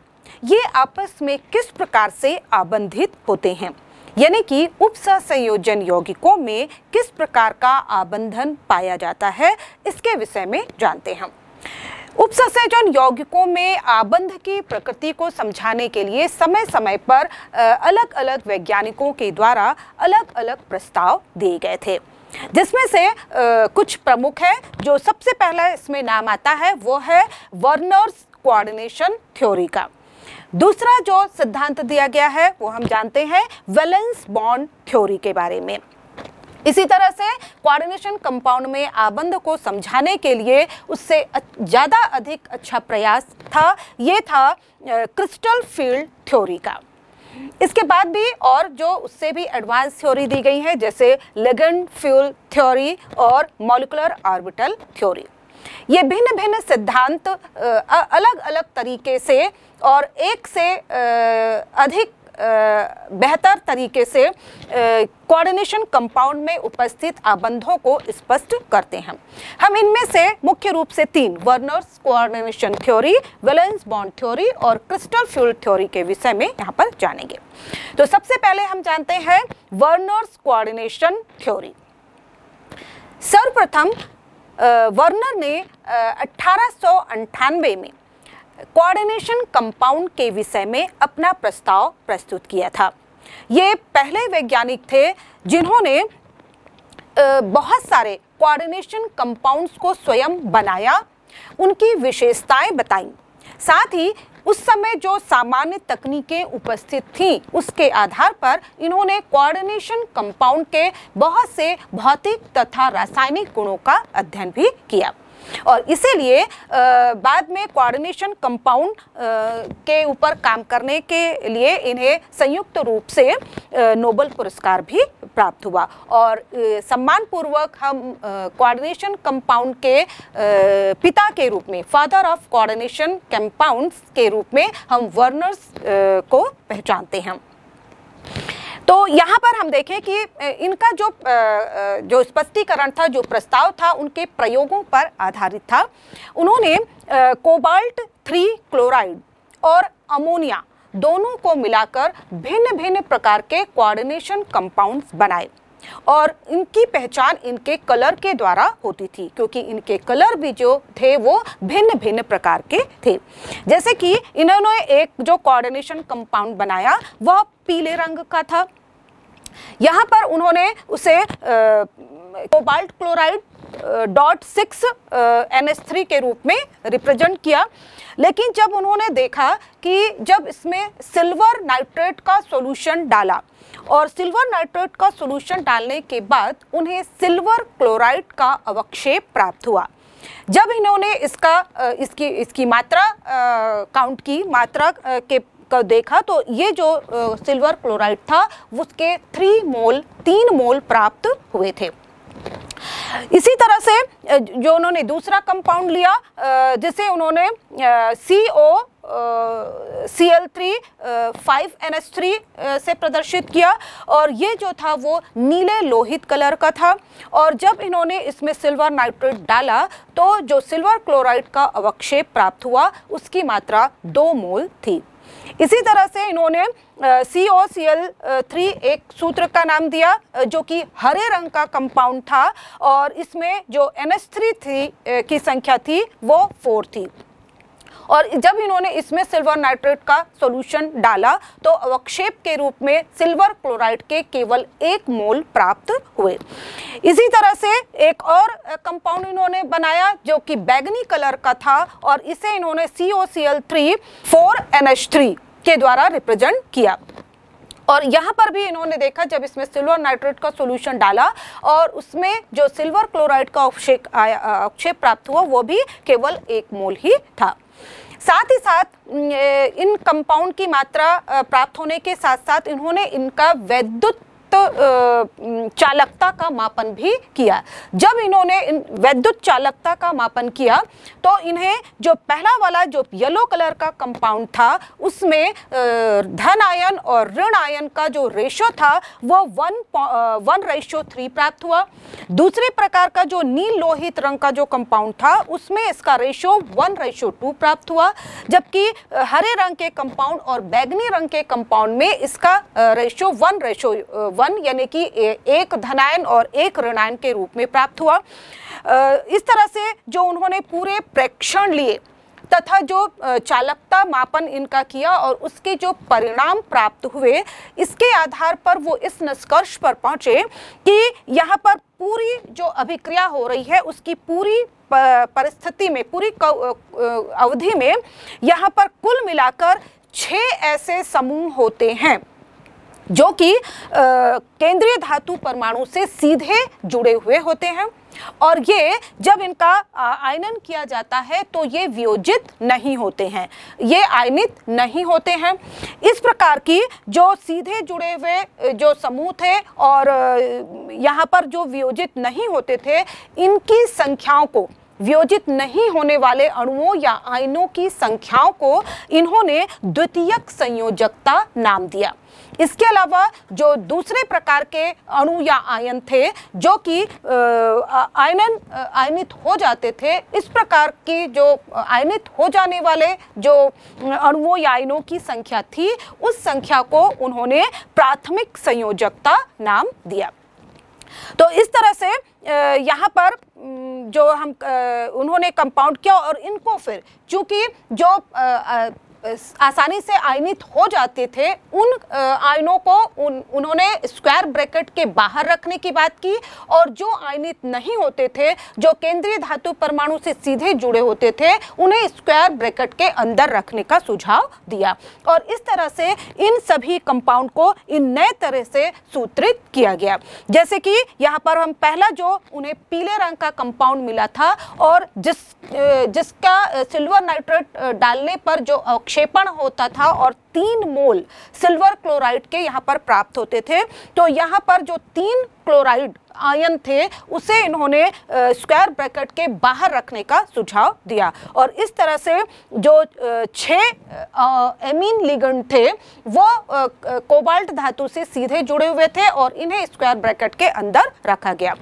ये आपस में किस प्रकार से आबंधित होते हैं यानी कि उपसंयोजन यौगिकों में किस प्रकार का आबंधन पाया जाता है इसके विषय में जानते हैं उपसंसेचन यौगिकों में आबंध की प्रकृति को समझाने के लिए समय समय पर अलग अलग वैज्ञानिकों के द्वारा अलग अलग प्रस्ताव दिए गए थे जिसमें से आ, कुछ प्रमुख है जो सबसे पहला इसमें नाम आता है वो है वर्नर्स कोऑर्डिनेशन थ्योरी का दूसरा जो सिद्धांत दिया गया है वो हम जानते हैं वेलेंस बॉन्ड थ्योरी के बारे में इसी तरह से कोऑर्डिनेशन कंपाउंड में आबंध को समझाने के लिए उससे ज़्यादा अधिक अच्छा प्रयास था ये था क्रिस्टल फील्ड थ्योरी का इसके बाद भी और जो उससे भी एडवांस थ्योरी दी गई है जैसे लेगन फ्यूल थ्योरी और मॉलिकुलर ऑर्बिटल थ्योरी ये भिन्न भिन्न सिद्धांत अलग अलग तरीके से और एक से अधिक बेहतर तरीके से कोऑर्डिनेशन कंपाउंड में उपस्थित आबंधों को स्पष्ट करते हैं हम इनमें से मुख्य रूप से तीन Werner's coordination theory valence bond theory और क्रिस्टल फ्यूल थ्योरी के विषय में यहाँ पर जानेंगे तो सबसे पहले हम जानते हैं वर्नर्स कोऑर्डिनेशन थ्योरी सर्वप्रथम वर्नर ने अठारह में कोऑर्डिनेशन कंपाउंड के विषय में अपना प्रस्ताव प्रस्तुत किया था ये पहले वैज्ञानिक थे जिन्होंने बहुत सारे कोऑर्डिनेशन कंपाउंड्स को स्वयं बनाया उनकी विशेषताएं बताई साथ ही उस समय जो सामान्य तकनीकें उपस्थित थीं उसके आधार पर इन्होंने कोऑर्डिनेशन कंपाउंड के बहुत से भौतिक तथा रासायनिक गुणों का अध्ययन भी किया और इसीलिए बाद में कोऑर्डिनेशन कंपाउंड के ऊपर काम करने के लिए इन्हें संयुक्त रूप से नोबल पुरस्कार भी प्राप्त हुआ और सम्मानपूर्वक हम कोऑर्डिनेशन कंपाउंड के पिता के रूप में फादर ऑफ कोऑर्डिनेशन कंपाउंड के रूप में हम वर्नर्स को पहचानते हैं तो यहाँ पर हम देखें कि इनका जो जो स्पष्टीकरण था जो प्रस्ताव था उनके प्रयोगों पर आधारित था उन्होंने कोबाल्ट थ्री क्लोराइड और अमोनिया दोनों को मिलाकर भिन्न भिन्न प्रकार के कोऑर्डिनेशन कंपाउंड्स बनाए और इनकी पहचान इनके कलर के द्वारा होती थी क्योंकि इनके कलर भी जो थे वो भिन्न भिन्न प्रकार के थे जैसे कि इन्होंने एक जो कोऑर्डिनेशन कंपाउंड बनाया वह पीले रंग का था यहाँ पर उन्होंने उसे cobalt chloride dot six N three के रूप में रिप्रेजेंट किया लेकिन जब उन्होंने देखा कि जब इसमें सिल्वर नाइट्रेट का सॉल्यूशन डाला और सिल्वर नाइट्रेट का सॉल्यूशन डालने के बाद उन्हें सिल्वर क्लोराइड का अवक्षेप प्राप्त हुआ जब इन्होंने इसका इसकी इसकी मात्रा काउंट की मात्रा के का देखा तो ये जो सिल्वर क्लोराइड था उसके थ्री मोल तीन मोल प्राप्त हुए थे इसी तरह से जो उन्होंने दूसरा कंपाउंड लिया जिसे उन्होंने C O C L three five N S three से प्रदर्शित किया और ये जो था वो नीले लोहित कलर का था और जब इन्होंने इसमें सिल्वर नाइट्रेट डाला तो जो सिल्वर क्लोराइड का अवक्षेप प्राप्त हुआ उसकी मात्रा दो मोल थी इसी तरह से इन्होंने C O C L three एक सूत्र का नाम दिया जो कि हरे रंग का कंपाउंड था और इसमें जो एन एस थ्री थी की संख्या थी वो फोर थी और जब इन्होंने इसमें सिल्वर नाइट्रेट का सोल्यूशन डाला तो अवक्षेप के रूप में सिल्वर क्लोराइड के केवल एक मोल प्राप्त हुए इसी तरह से एक और कंपाउंड इन्होंने बनाया जो कि बैगनी कलर का था और इसे इन्होंने C O C L three four N H three के द्वारा रिप्रेजेंट किया और यहाँ पर भी इन्होंने देखा जब इसमें सिल्वर नाइट्रेट का सोल्यूशन डाला और उसमें जो सिल्वर क्लोराइड का अवक्षेप आया अवक्षेप प्राप्त हुआ वो भी केवल एक मोल ही था साथ ही साथ इन कंपाउंड की मात्रा प्राप्त होने के साथ साथ इन्होंने इनका वैद्युत तो, चालकता का मापन भी किया जब इन्होंने वैद्युत चालकता का मापन किया तो इन्हें जो पहला वाला जो येलो कलर का कंपाउंड था उसमें धन आयन और ऋण आयन का जो रेशो था वो वन वन रेशो थ्री प्राप्त हुआ दूसरे प्रकार का जो नील लोहित रंग का जो कंपाउंड था उसमें इसका रेशो वन रेशो टू प्राप्त हुआ जबकि हरे रंग के कंपाउंड और बैगनी रंग के कंपाउंड में इसका रेशो वन रेशो वन यानी कि एक धनायन और एक ऋणायन के रूप में प्राप्त हुआ इस तरह से जो उन्होंने पूरे प्रेक्षण लिए तथा जो चालकता मापन इनका किया और उसके जो परिणाम प्राप्त हुए इसके आधार पर वो इस निष्कर्ष पर पहुंचे कि यहाँ पर पूरी जो अभिक्रिया हो रही है उसकी पूरी परिस्थिति में पूरी अवधि में यहाँ पर कुल मिलाकर छः ऐसे समूह होते हैं जो कि केंद्रीय धातु परमाणु से सीधे जुड़े हुए होते हैं और ये जब इनका आयनन किया जाता है तो ये वियोजित नहीं होते हैं ये आयनित नहीं होते हैं इस प्रकार की जो सीधे जुड़े हुए जो समूह थे और यहाँ पर जो वियोजित नहीं होते थे इनकी संख्याओं को वियोजित नहीं होने वाले अणुओं या आयनों की संख्याओं को इन्होंने द्वितीयक संयोजकता नाम दिया इसके अलावा जो दूसरे प्रकार के अणु या आयन थे जो कि आयनन आयनित हो जाते थे इस प्रकार की जो आयनित हो जाने वाले जो अणुओं या आयनों की संख्या थी उस संख्या को उन्होंने प्राथमिक संयोजकता नाम दिया तो इस तरह से यहाँ पर जो हम उन्होंने कंपाउंड किया और इनको फिर चूँकि जो आसानी से आयनित हो जाते थे उन आयनों को उन उन्होंने स्क्वायर ब्रैकेट के बाहर रखने की बात की और जो आयनित नहीं होते थे जो केंद्रीय धातु परमाणु से सीधे जुड़े होते थे उन्हें स्क्वायर ब्रैकेट के अंदर रखने का सुझाव दिया और इस तरह से इन सभी कंपाउंड को इन नए तरह से सूत्रित किया गया जैसे कि यहाँ पर हम पहला जो उन्हें पीले रंग का कंपाउंड मिला था और जिस जिसका सिल्वर नाइट्रेट डालने पर जो अक्ष प्रक्षेपण होता था और तीन मोल सिल्वर क्लोराइड के यहाँ पर प्राप्त होते थे तो यहाँ पर जो तीन क्लोराइड आयन थे उसे इन्होंने स्क्वायर ब्रैकेट के बाहर रखने का सुझाव दिया और इस तरह से जो छः एमीन लिगंड थे वो कोबाल्ट धातु से सीधे जुड़े हुए थे और इन्हें स्क्वायर ब्रैकेट के अंदर रखा गया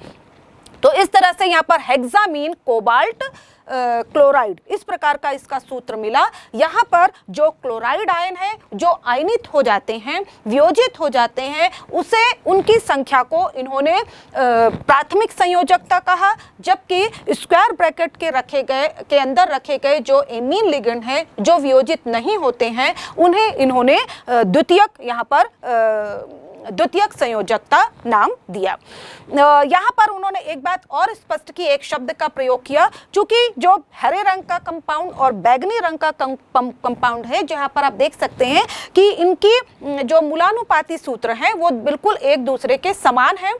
तो इस तरह से यहाँ पर हेक्सामीन कोबाल्ट क्लोराइड इस प्रकार का इसका सूत्र मिला यहाँ पर जो क्लोराइड आयन है जो आयनित हो जाते हैं वियोजित हो जाते हैं उसे उनकी संख्या को इन्होंने प्राथमिक संयोजकता कहा जबकि स्क्वायर ब्रैकेट के रखे गए के अंदर रखे गए जो एमीन लिगन हैं जो वियोजित नहीं होते हैं उन्हें इन्होंने द्वितीयक यहाँ पर द्वितीयक संयोजक का नाम दिया यहाँ पर उन्होंने एक बात और स्पष्ट की एक शब्द का प्रयोग किया चूंकि जो हरे रंग का कंपाउंड और बैगनी रंग का कंपाउंड है जहाँ पर आप देख सकते हैं कि इनकी जो मूलानुपाती सूत्र है वो बिल्कुल एक दूसरे के समान है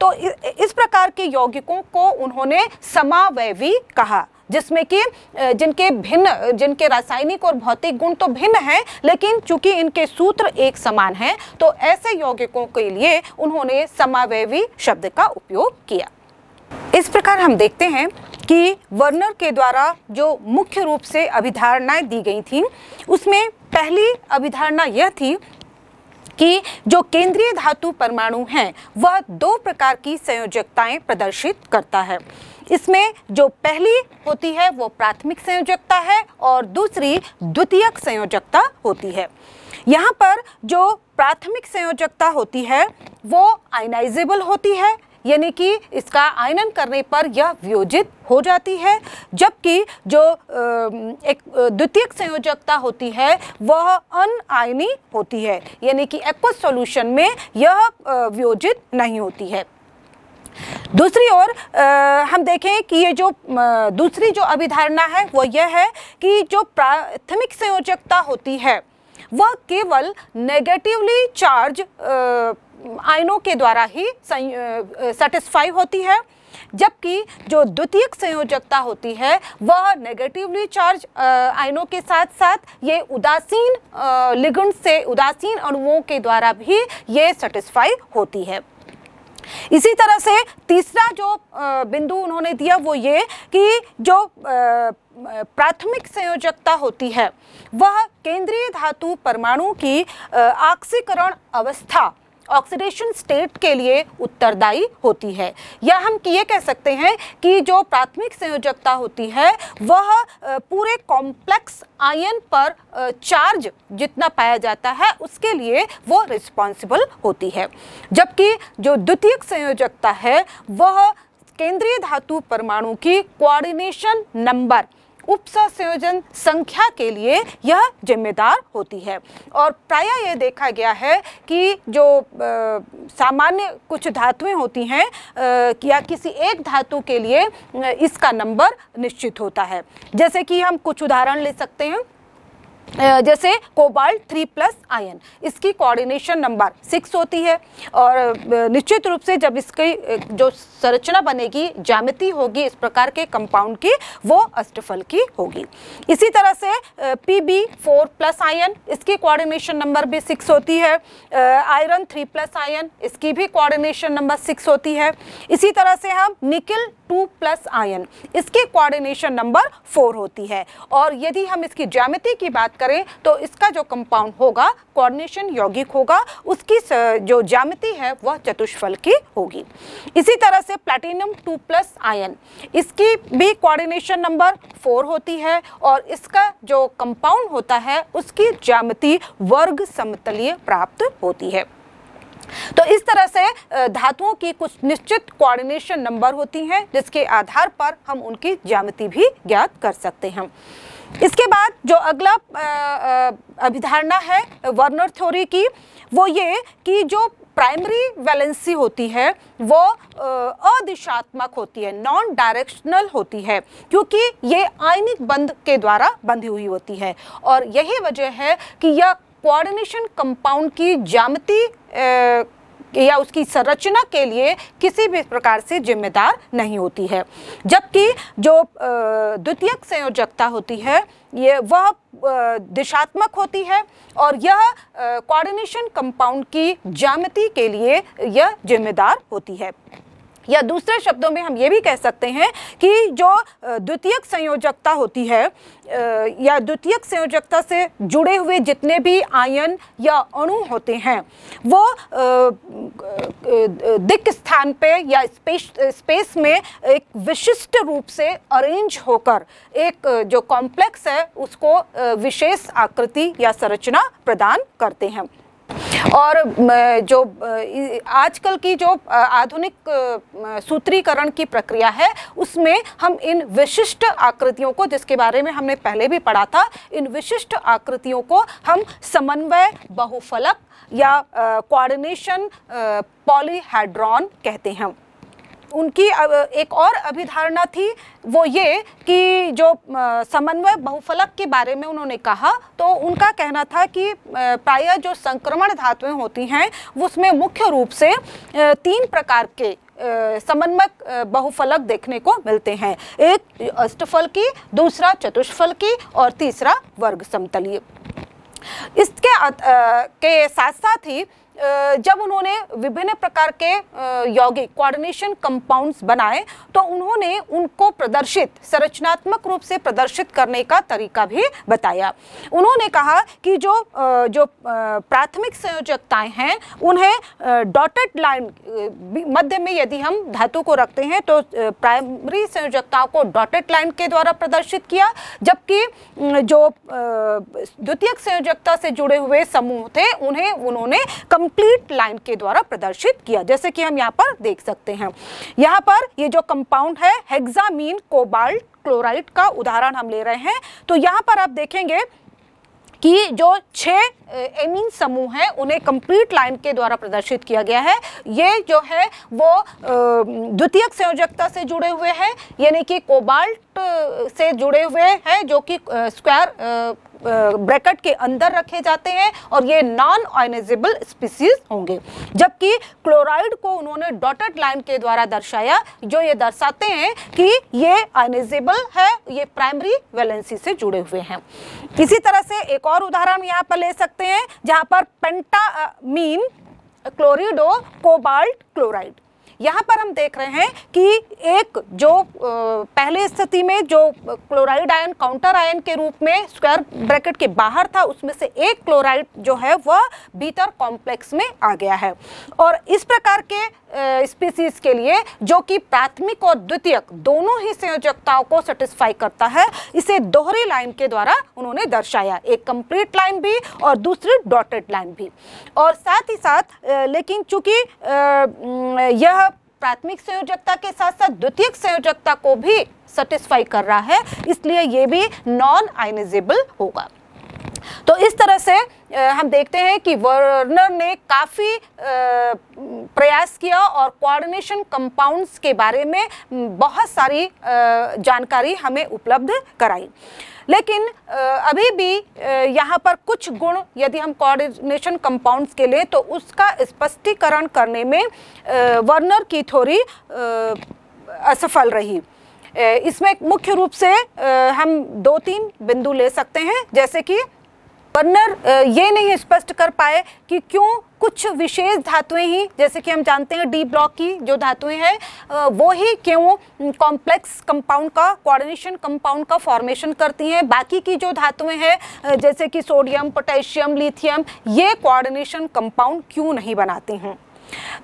तो इस प्रकार के यौगिकों को उन्होंने समावैवी कहा जिसमें कि जिनके भिन्न जिनके रासायनिक और भौतिक गुण तो भिन्न हैं लेकिन चूंकि इनके सूत्र एक समान हैं तो ऐसे यौगिकों के लिए उन्होंने समावयवी शब्द का उपयोग किया इस प्रकार हम देखते हैं कि वर्नर के द्वारा जो मुख्य रूप से अभिधारणाएं दी गई थीं उसमें पहली अभिधारणा यह थी कि जो केंद्रीय धातु परमाणु हैं वह दो प्रकार की संयोजकताएं प्रदर्शित करता है इसमें जो पहली होती है वो प्राथमिक संयोजकता है और दूसरी द्वितीयक संयोजकता होती है यहाँ पर जो प्राथमिक संयोजकता होती है वो आयनाइजेबल होती है यानी कि इसका आयनन करने पर यह वियोजित हो जाती है जबकि जो एक द्वितीयक संयोजकता होती है वह अनआयनी होती है यानी कि एक्व सॉल्यूशन में यह वियोजित नहीं होती है दूसरी ओर हम देखें कि ये जो दूसरी जो अभिधारणा है वो यह है कि जो प्राथमिक संयोजकता होती है वह केवल नेगेटिवली चार्ज आयनों के द्वारा ही सेटिस्फाई होती है जबकि जो द्वितीयक संयोजकता होती है वह नेगेटिवली चार्ज आयनों के साथ साथ ये उदासीन लिगुंड से उदासीन अणुओं के द्वारा भी ये सेटिस्फाई होती है इसी तरह से तीसरा जो बिंदु उन्होंने दिया वो ये कि जो प्राथमिक संयोजकता होती है वह केंद्रीय धातु परमाणु की आक्सीकरण अवस्था ऑक्सीडेशन स्टेट के लिए उत्तरदायी होती है या हम ये कह सकते हैं कि जो प्राथमिक संयोजकता होती है वह पूरे कॉम्प्लेक्स आयन पर चार्ज जितना पाया जाता है उसके लिए वो रिस्पॉन्सिबल होती है जबकि जो द्वितीयक संयोजकता है वह केंद्रीय धातु परमाणु की कोऑर्डिनेशन नंबर उपसा संयोजन संख्या के लिए यह जिम्मेदार होती है और प्रायः यह देखा गया है कि जो सामान्य कुछ धातुएं होती हैं या किसी एक धातु के लिए इसका नंबर निश्चित होता है जैसे कि हम कुछ उदाहरण ले सकते हैं जैसे कोबाल्ट थ्री प्लस आयन इसकी कोऑर्डिनेशन नंबर सिक्स होती है और निश्चित रूप से जब इसकी जो संरचना बनेगी जामिति होगी इस प्रकार के कंपाउंड की वो अष्टफल की होगी इसी तरह से P B four plus ion इसकी कोऑर्डिनेशन नंबर भी सिक्स होती है आयरन थ्री प्लस आयन इसकी भी कोऑर्डिनेशन नंबर सिक्स होती है इसी तरह से हम निकिल टू प्लस आयन इसकी कोऑर्डिनेशन नंबर फोर होती है और यदि हम इसकी ज्यामिति की बात करें तो इसका जो कंपाउंड होगा कोऑर्डिनेशन यौगिक होगा उसकी जो ज्यामिति है वह चतुष्फल की होगी इसी तरह से प्लैटिनम टू प्लस आयन इसकी भी कोऑर्डिनेशन नंबर फोर होती है और इसका जो कंपाउंड होता है उसकी ज्यामिति वर्ग समतलीय प्राप्त होती है तो इस तरह से धातुओं की कुछ निश्चित कोऑर्डिनेशन नंबर होती हैं जिसके आधार पर हम उनकी ज्यामिति भी ज्ञात कर सकते हैं इसके बाद जो अगला अभिधारणा है वर्नर थ्योरी की वो ये कि जो प्राइमरी वैलेंसी होती है वो अदिशात्मक होती है नॉन डायरेक्शनल होती है क्योंकि ये आयनिक बंध के द्वारा बंधी हुई होती है और यही वजह है कि यह कोऑर्डिनेशन कंपाउंड की जामती या उसकी संरचना के लिए किसी भी प्रकार से जिम्मेदार नहीं होती है जबकि जो द्वितीयक संयोजकता होती है ये वह दिशात्मक होती है और यह कोऑर्डिनेशन कंपाउंड की जामती के लिए यह जिम्मेदार होती है या दूसरे शब्दों में हम ये भी कह सकते हैं कि जो द्वितीयक संयोजकता होती है या द्वितीयक संयोजकता से जुड़े हुए जितने भी आयन या अणु होते हैं वो दिक स्थान पे या स्पेस स्पेस में एक विशिष्ट रूप से अरेंज होकर एक जो कॉम्प्लेक्स है उसको विशेष आकृति या संरचना प्रदान करते हैं और जो आजकल की जो आधुनिक सूत्रीकरण की प्रक्रिया है उसमें हम इन विशिष्ट आकृतियों को जिसके बारे में हमने पहले भी पढ़ा था इन विशिष्ट आकृतियों को हम समन्वय बहुफलक या कोऑर्डिनेशन पॉलीहाइड्रॉन कहते हैं उनकी एक और अभिधारणा थी वो ये कि जो समन्वय बहुफलक के बारे में उन्होंने कहा तो उनका कहना था कि प्रायः जो संक्रमण धातुएं होती हैं उसमें मुख्य रूप से तीन प्रकार के समन्वय बहुफलक देखने को मिलते हैं एक अष्टफल की दूसरा चतुष्फल की और तीसरा वर्ग समतलीय इसके आ, के साथ साथ ही जब उन्होंने विभिन्न प्रकार के यौगिक कोऑर्डिनेशन कंपाउंड्स बनाए तो उन्होंने उनको प्रदर्शित संरचनात्मक रूप से प्रदर्शित करने का तरीका भी बताया उन्होंने कहा कि जो जो प्राथमिक संयोजकताएं हैं उन्हें डॉटेड लाइन मध्य में यदि हम धातु को रखते हैं तो प्राइमरी संयोजकताओं को डॉटेड लाइन के द्वारा प्रदर्शित किया जबकि जो द्वितीयक संयोजकता से जुड़े हुए समूह थे उन्हें उन्होंने कम कंप्लीट लाइन के द्वारा प्रदर्शित किया जैसे कि हम यहाँ पर देख सकते हैं यहाँ पर ये जो कंपाउंड है हेक्सामीन कोबाल्ट क्लोराइड का उदाहरण हम ले रहे हैं तो यहाँ पर आप देखेंगे कि जो छः एमीन समूह हैं उन्हें कंप्लीट लाइन के द्वारा प्रदर्शित किया गया है ये जो है वो द्वितीयक संयोजकता से जुड़े हुए हैं यानी कि कोबाल्ट से जुड़े हुए हैं जो कि स्क्वायर ब्रैकेट के अंदर रखे जाते हैं और ये नॉन आयनाइजेबल स्पीसीज होंगे जबकि क्लोराइड को उन्होंने डॉटेड लाइन के द्वारा दर्शाया जो ये दर्शाते हैं कि ये आयनाइजेबल है ये प्राइमरी वैलेंसी से जुड़े हुए हैं इसी तरह से एक और उदाहरण यहाँ पर ले सकते हैं जहाँ पर पेंटामीन क्लोरिडो कोबाल्ट क्लोराइड यहाँ पर हम देख रहे हैं कि एक जो पहले स्थिति में जो क्लोराइड आयन काउंटर आयन के रूप में स्क्वायर ब्रैकेट के बाहर था उसमें से एक क्लोराइड जो है वह भीतर कॉम्प्लेक्स में आ गया है और इस प्रकार के स्पीसीज के लिए जो कि प्राथमिक और द्वितीयक दोनों ही संयोजकताओं को सेटिस्फाई करता है इसे दोहरी लाइन के द्वारा उन्होंने दर्शाया एक कंप्लीट लाइन भी और दूसरी डॉटेड लाइन भी और साथ ही साथ लेकिन चूंकि यह प्राथमिक संयोजकता के साथ साथ द्वितीयक संयोजकता को भी सेटिस्फाई कर रहा है इसलिए ये भी नॉन आइनिजेबल होगा तो इस तरह से हम देखते हैं कि वर्नर ने काफ़ी प्रयास किया और कोऑर्डिनेशन कंपाउंड्स के बारे में बहुत सारी जानकारी हमें उपलब्ध कराई लेकिन अभी भी यहाँ पर कुछ गुण यदि हम कोऑर्डिनेशन कंपाउंड्स के लिए तो उसका स्पष्टीकरण करने में वर्नर की थोड़ी असफल रही इसमें मुख्य रूप से हम दो तीन बिंदु ले सकते हैं जैसे कि वर्नर ये नहीं स्पष्ट कर पाए कि क्यों कुछ विशेष धातुएं ही जैसे कि हम जानते हैं डी ब्लॉक की जो धातुएं हैं वो ही क्यों कॉम्प्लेक्स कंपाउंड का कोऑर्डिनेशन कंपाउंड का फॉर्मेशन करती हैं बाकी की जो धातुएं हैं जैसे कि सोडियम पोटेशियम लिथियम ये कोऑर्डिनेशन कंपाउंड क्यों नहीं बनाती हैं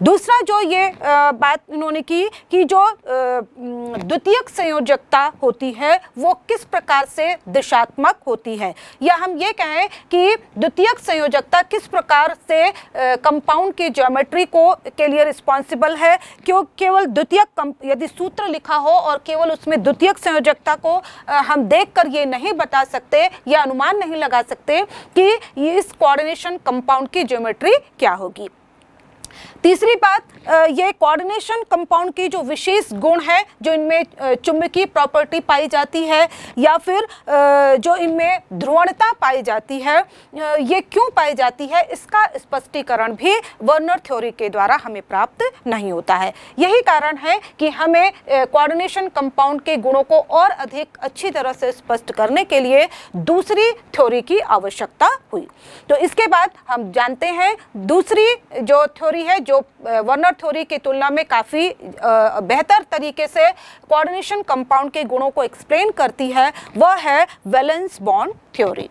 दूसरा जो ये बात इन्होंने की कि जो द्वितीयक संयोजकता होती है वो किस प्रकार से दिशात्मक होती है या हम ये कहें कि द्वितीयक संयोजकता किस प्रकार से कंपाउंड की ज्योमेट्री को के लिए रिस्पॉन्सिबल है क्यों केवल द्वितीयक यदि सूत्र लिखा हो और केवल उसमें द्वितीयक संयोजकता को हम देख कर ये नहीं बता सकते या अनुमान नहीं लगा सकते कि इस कोऑर्डिनेशन कंपाउंड की ज्योमेट्री क्या होगी तीसरी बात ये कोऑर्डिनेशन कंपाउंड की जो विशेष गुण है जो इनमें चुंबकीय प्रॉपर्टी पाई जाती है या फिर जो इनमें ध्रुवणता पाई जाती है ये क्यों पाई जाती है इसका स्पष्टीकरण भी वर्नर थ्योरी के द्वारा हमें प्राप्त नहीं होता है यही कारण है कि हमें कोऑर्डिनेशन कंपाउंड के गुणों को और अधिक अच्छी तरह से स्पष्ट करने के लिए दूसरी थ्योरी की आवश्यकता हुई तो इसके बाद हम जानते हैं दूसरी जो थ्योरी है जो वर्नर थ्योरी की तुलना में काफ़ी बेहतर तरीके से कोऑर्डिनेशन कंपाउंड के गुणों को एक्सप्लेन करती है वह है वैलेंस बॉन्ड थ्योरी